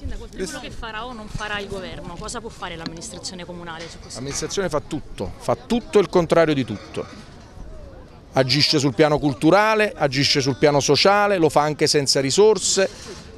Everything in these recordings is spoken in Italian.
Sindaco, oltre quello che farà o non farà il governo, cosa può fare l'amministrazione comunale su questo? L'amministrazione fa tutto, fa tutto il contrario di tutto. Agisce sul piano culturale, agisce sul piano sociale, lo fa anche senza risorse.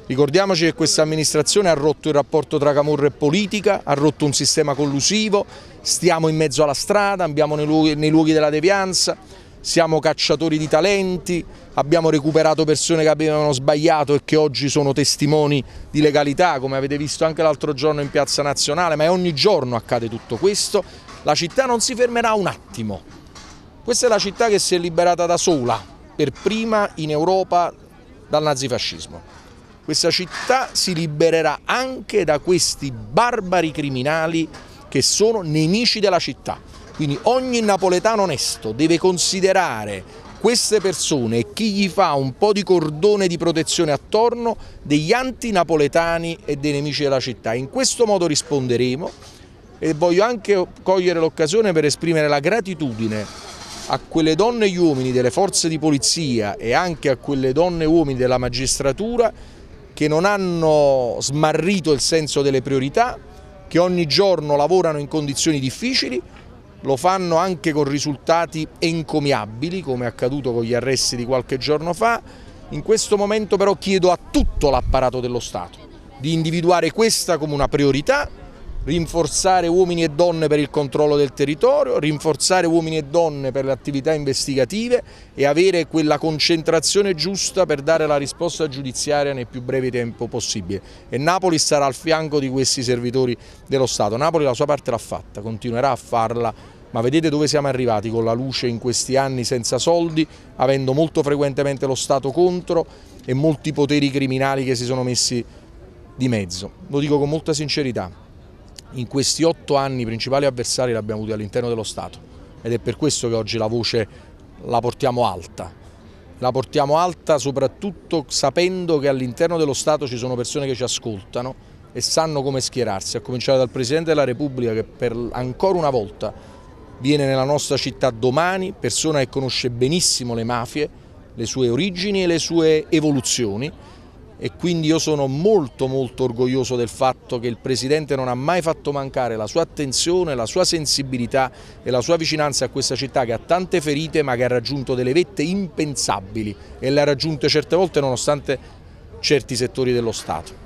Ricordiamoci che questa amministrazione ha rotto il rapporto tra Camorra e politica, ha rotto un sistema collusivo, stiamo in mezzo alla strada, andiamo nei luoghi, nei luoghi della devianza siamo cacciatori di talenti, abbiamo recuperato persone che avevano sbagliato e che oggi sono testimoni di legalità, come avete visto anche l'altro giorno in Piazza Nazionale, ma è ogni giorno accade tutto questo, la città non si fermerà un attimo. Questa è la città che si è liberata da sola, per prima in Europa, dal nazifascismo. Questa città si libererà anche da questi barbari criminali che sono nemici della città. Quindi ogni napoletano onesto deve considerare queste persone e chi gli fa un po' di cordone di protezione attorno degli antinapoletani e dei nemici della città. In questo modo risponderemo e voglio anche cogliere l'occasione per esprimere la gratitudine a quelle donne e gli uomini delle forze di polizia e anche a quelle donne e uomini della magistratura che non hanno smarrito il senso delle priorità, che ogni giorno lavorano in condizioni difficili lo fanno anche con risultati encomiabili come è accaduto con gli arresti di qualche giorno fa, in questo momento però chiedo a tutto l'apparato dello Stato di individuare questa come una priorità rinforzare uomini e donne per il controllo del territorio, rinforzare uomini e donne per le attività investigative e avere quella concentrazione giusta per dare la risposta giudiziaria nel più breve tempo possibile. E Napoli sarà al fianco di questi servitori dello Stato. Napoli la sua parte l'ha fatta, continuerà a farla ma vedete dove siamo arrivati con la luce in questi anni senza soldi, avendo molto frequentemente lo Stato contro e molti poteri criminali che si sono messi di mezzo. Lo dico con molta sincerità, in questi otto anni i principali avversari li abbiamo avuti all'interno dello Stato ed è per questo che oggi la voce la portiamo alta. La portiamo alta soprattutto sapendo che all'interno dello Stato ci sono persone che ci ascoltano e sanno come schierarsi, a cominciare dal Presidente della Repubblica che per, ancora una volta viene nella nostra città domani, persona che conosce benissimo le mafie, le sue origini e le sue evoluzioni e quindi io sono molto molto orgoglioso del fatto che il Presidente non ha mai fatto mancare la sua attenzione, la sua sensibilità e la sua vicinanza a questa città che ha tante ferite ma che ha raggiunto delle vette impensabili e le ha raggiunte certe volte nonostante certi settori dello Stato.